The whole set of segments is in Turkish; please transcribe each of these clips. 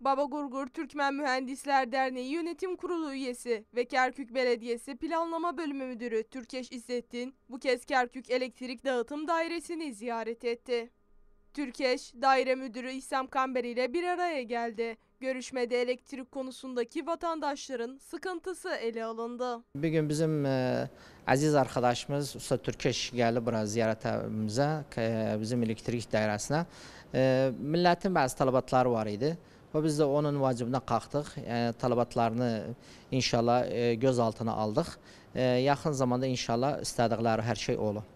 Baba Gurgur Türkmen Mühendisler Derneği Yönetim Kurulu üyesi ve Kerkük Belediyesi Planlama Bölümü Müdürü Türkeş İzzettin bu kez Kerkük Elektrik Dağıtım Dairesi'ni ziyaret etti. Türkeş, daire müdürü İhsam Kamber ile bir araya geldi. Görüşmede elektrik konusundaki vatandaşların sıkıntısı ele alındı. Bir gün bizim e, aziz arkadaşımız Usta Türkeş geldi buraya ziyaretimize, e, bizim elektrik dairesine. E, milletin bazı talabatları var idi. Və biz də onun vacibinə qalxdıq. Yəni tələbatlarını inşallah e, göz altına aldıq. E, zamanda inşallah istədikləri hər şey olur.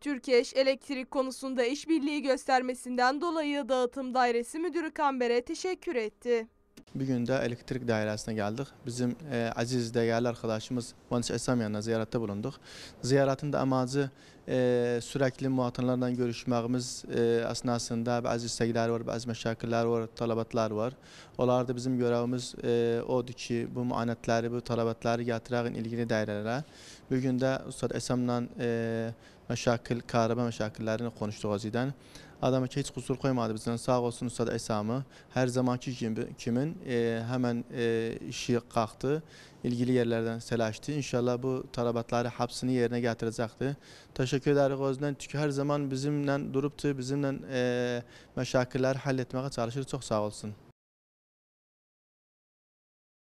Türkeş elektrik konusunda işbirliği göstermesinden dolayı dağıtım dairesi müdürü Kamber'e teşekkür etti. Bugün de elektrik dairesine geldik. Bizim e, aziz değerli arkadaşımız Esam yanına ziyarette bulunduk. Ziyaretin de amacı e, sürekli muhatınlarla görüşmemiz e, esnasında bazı istekler var, bazı meşakiler var, talabatlar var. Onlar da bizim görevimiz e, odur ki bu muanetleri, bu talabatları getireğin ilgili dairelere. Bugün de Ustad Esam'la e, məşakil, müharibə məşakillərini konuşduq əzidən. Adama ki, heç qüsur qoymadı bizdən. Sağ olsun Ustad Əsamı. Hər zamanki kimi, kimin e, həmən e, işi qalxdı, ilgili yerlərdən sələşdi. İnşallah bu tələbatları hapsini yerinə gətirəcəkdir. Təşəkkür edərik özündən. Çünki hər zaman bizimlə durubdur, bizimlə e, məşakilləri həll etməyə çalışır. Çox sağ olsun.